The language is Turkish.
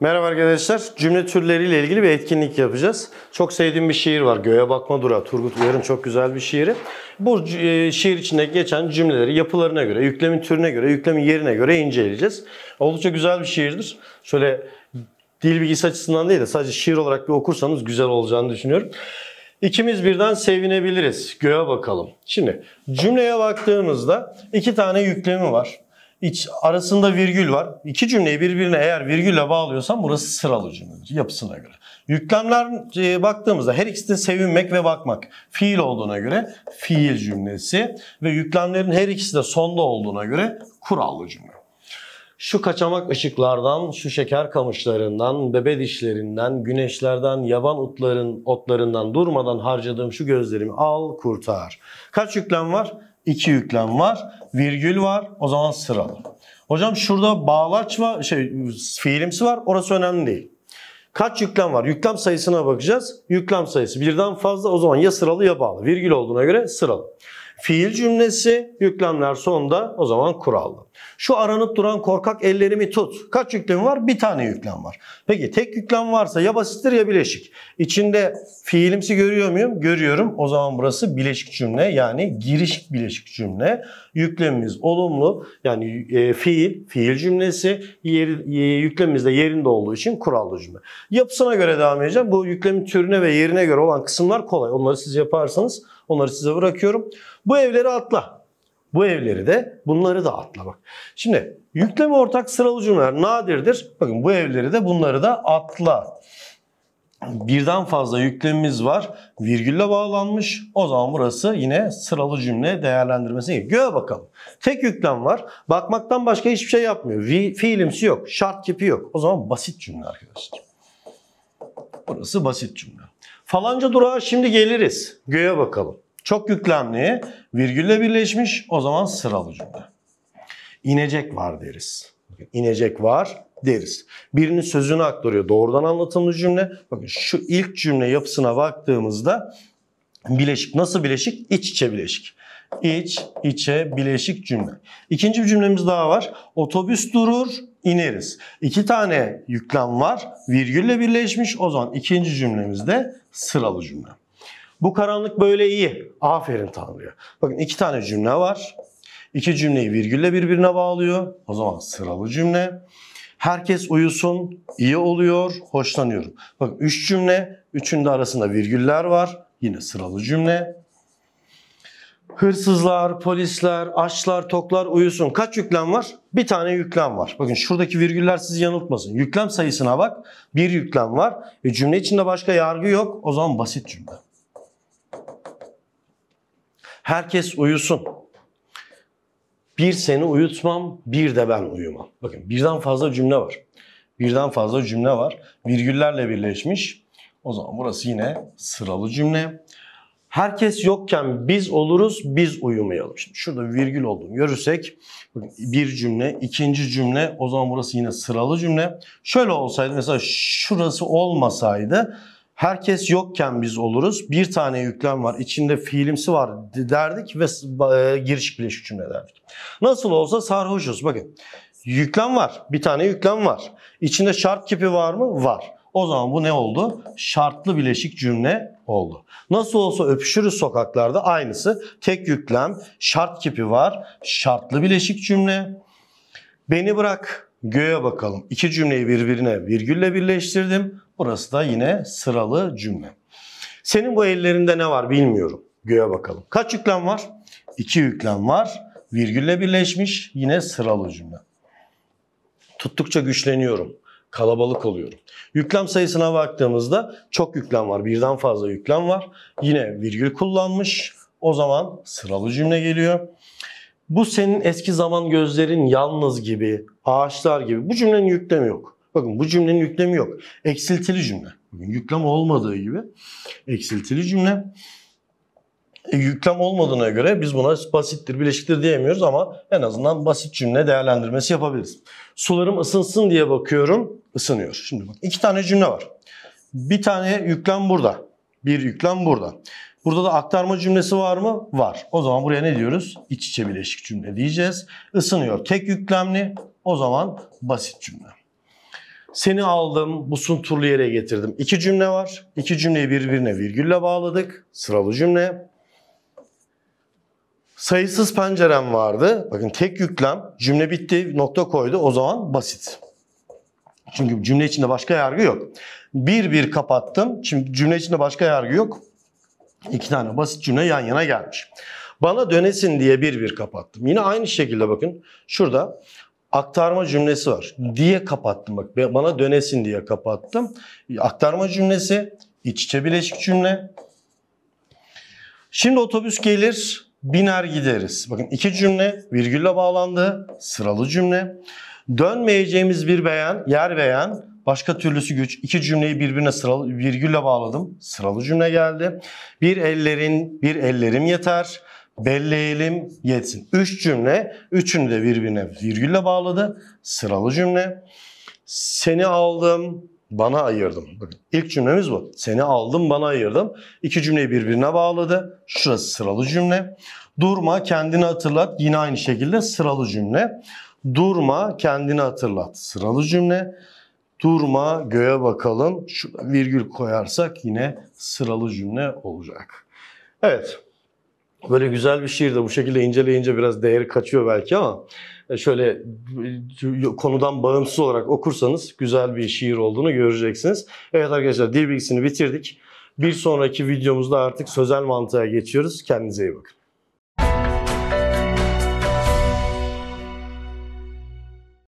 Merhaba arkadaşlar. Cümle türleriyle ilgili bir etkinlik yapacağız. Çok sevdiğim bir şiir var. Göğe bakma dura, Turgut Uyar'ın çok güzel bir şiiri. Bu e, şiir içinde geçen cümleleri yapılarına göre, yüklemin türüne göre, yüklemin yerine göre inceleyeceğiz. Oldukça güzel bir şiirdir. Şöyle dil bilgisi açısından değil de sadece şiir olarak bir okursanız güzel olacağını düşünüyorum. İkimiz birden sevinebiliriz. Göğe bakalım. Şimdi cümleye baktığımızda iki tane yüklemi var. İç, arasında virgül var. İki cümleyi birbirine eğer virgülle bağlıyorsan burası sıralı cümle yapısına göre. Yüklemler e, baktığımızda her ikisi de sevinmek ve bakmak. Fiil olduğuna göre fiil cümlesi ve yüklemlerin her ikisi de sonda olduğuna göre kurallı cümle. Şu kaçamak ışıklardan, şu şeker kamışlarından, bebe dişlerinden, güneşlerden, yaban otların, otlarından durmadan harcadığım şu gözlerimi al kurtar. Kaç yüklem var? iki yüklem var. Virgül var. O zaman sıralı. Hocam şurada bağlaç var. Şey, fiilimsi var. Orası önemli değil. Kaç yüklem var? Yüklem sayısına bakacağız. Yüklem sayısı birden fazla o zaman ya sıralı ya bağlı. Virgül olduğuna göre sıralı. Fiil cümlesi, yüklemler sonda o zaman kurallı. Şu aranıp duran korkak ellerimi tut. Kaç yüklem var? Bir tane yüklem var. Peki tek yüklem varsa ya basittir ya bileşik. İçinde fiilimsi görüyor muyum? Görüyorum. O zaman burası bileşik cümle yani giriş bileşik cümle. Yüklemimiz olumlu yani e, fiil, fiil cümlesi yer, e, yüklemimiz de yerinde olduğu için kurallı cümle. Yapısına göre devam edeceğim. Bu yüklemin türüne ve yerine göre olan kısımlar kolay. Onları siz yaparsanız Onları size bırakıyorum. Bu evleri atla. Bu evleri de bunları da atla bak. Şimdi yükleme ortak sıralı cümleler nadirdir. Bakın bu evleri de bunları da atla. Birden fazla yüklemimiz var. Virgülle bağlanmış. O zaman burası yine sıralı cümle değerlendirmesi gibi. Göğe bakalım. Tek yüklem var. Bakmaktan başka hiçbir şey yapmıyor. Vi, fiilimsi yok. Şart kipi yok. O zaman basit cümle arkadaşlar. Burası basit cümle. Falanca durağa şimdi geliriz. Göğe bakalım. Çok yüklemli, virgülle birleşmiş. O zaman sıralı cümle. İnecek var deriz. İnecek var deriz. Birinin sözünü aktarıyor. Doğrudan anlatılmış cümle. Bakın şu ilk cümle yapısına baktığımızda bileşik nasıl bileşik? İç içe bileşik. İç, içe, bileşik cümle. İkinci bir cümlemiz daha var. Otobüs durur, ineriz. İki tane yüklem var. Virgülle birleşmiş. O zaman ikinci cümlemiz de sıralı cümle. Bu karanlık böyle iyi. Aferin Tanrı'ya. Bakın iki tane cümle var. İki cümleyi virgülle birbirine bağlıyor. O zaman sıralı cümle. Herkes uyusun, iyi oluyor, hoşlanıyorum. Bakın üç cümle, üçünde arasında virgüller var. Yine sıralı cümle. Hırsızlar, polisler, açlar, toklar uyusun. Kaç yüklem var? Bir tane yüklem var. Bakın şuradaki virgüller sizi yanıltmasın. Yüklem sayısına bak. Bir yüklem var. E cümle içinde başka yargı yok. O zaman basit cümle. Herkes uyusun. Bir seni uyutmam, bir de ben uyumam. Bakın birden fazla cümle var. Birden fazla cümle var. Virgüllerle birleşmiş. O zaman burası yine sıralı cümle. Herkes yokken biz oluruz, biz uyumayalım. Şimdi şurada virgül olduğunu görürsek bir cümle, ikinci cümle, o zaman burası yine sıralı cümle. Şöyle olsaydı mesela şurası olmasaydı herkes yokken biz oluruz. Bir tane yüklem var, içinde fiilimsi var derdik ve e, giriş bileşik cümle derdik. Nasıl olsa sarhoşuz. Bakın yüklem var, bir tane yüklem var. İçinde şart kipi var mı? Var. O zaman bu ne oldu? Şartlı bileşik cümle oldu. Nasıl olsa öpüşürüz sokaklarda aynısı. Tek yüklem, şart kipi var, şartlı bileşik cümle. Beni bırak, göğe bakalım. İki cümleyi birbirine virgülle birleştirdim. Burası da yine sıralı cümle. Senin bu ellerinde ne var bilmiyorum. Göğe bakalım. Kaç yüklem var? İki yüklem var. Virgülle birleşmiş yine sıralı cümle. Tuttukça güçleniyorum kalabalık oluyorum. Yüklem sayısına baktığımızda çok yüklem var. Birden fazla yüklem var. Yine virgül kullanmış. O zaman sıralı cümle geliyor. Bu senin eski zaman gözlerin yalnız gibi, ağaçlar gibi. Bu cümlenin yüklemi yok. Bakın bu cümlenin yüklemi yok. Eksiltili cümle. yüklem olmadığı gibi eksiltili cümle. E, yüklem olmadığına göre biz buna basittir, bileşiktir diyemiyoruz ama en azından basit cümle değerlendirmesi yapabiliriz. Sularım ısınsın diye bakıyorum, ısınıyor. Şimdi bak iki tane cümle var. Bir tane yüklem burada, bir yüklem burada. Burada da aktarma cümlesi var mı? Var. O zaman buraya ne diyoruz? İç içe bileşik cümle diyeceğiz. Isınıyor tek yüklemli, o zaman basit cümle. Seni aldım, bu sunturlu yere getirdim. İki cümle var. İki cümleyi birbirine virgülle bağladık. Sıralı cümle. Sayısız pencerem vardı. Bakın tek yüklem cümle bitti nokta koydu o zaman basit. Çünkü cümle içinde başka yargı yok. Bir bir kapattım. Şimdi cümle içinde başka yargı yok. İki tane basit cümle yan yana gelmiş. Bana dönesin diye bir bir kapattım. Yine aynı şekilde bakın şurada aktarma cümlesi var. Diye kapattım bak bana dönesin diye kapattım. Aktarma cümlesi iç içe bileşik cümle. Şimdi otobüs gelir biner gideriz. Bakın iki cümle virgülle bağlandı. Sıralı cümle. Dönmeyeceğimiz bir beyan, yer beyan. Başka türlüsü güç. İki cümleyi birbirine sıralı, virgülle bağladım. Sıralı cümle geldi. Bir ellerin, bir ellerim yeter. Belleyelim yetsin. Üç cümle. Üçünü de birbirine virgülle bağladı. Sıralı cümle. Seni aldım, bana ayırdım. Bakın ilk cümlemiz bu. Seni aldım bana ayırdım. İki cümleyi birbirine bağladı. Şurası sıralı cümle. Durma kendini hatırlat. Yine aynı şekilde sıralı cümle. Durma kendini hatırlat. Sıralı cümle. Durma göğe bakalım. Şurada virgül koyarsak yine sıralı cümle olacak. Evet. Böyle güzel bir şiir de bu şekilde inceleyince biraz değeri kaçıyor belki ama e, şöyle e, konudan bağımsız olarak okursanız güzel bir şiir olduğunu göreceksiniz. Evet arkadaşlar dil bilgisini bitirdik. Bir sonraki videomuzda artık sözel mantığa geçiyoruz. Kendinize iyi bakın.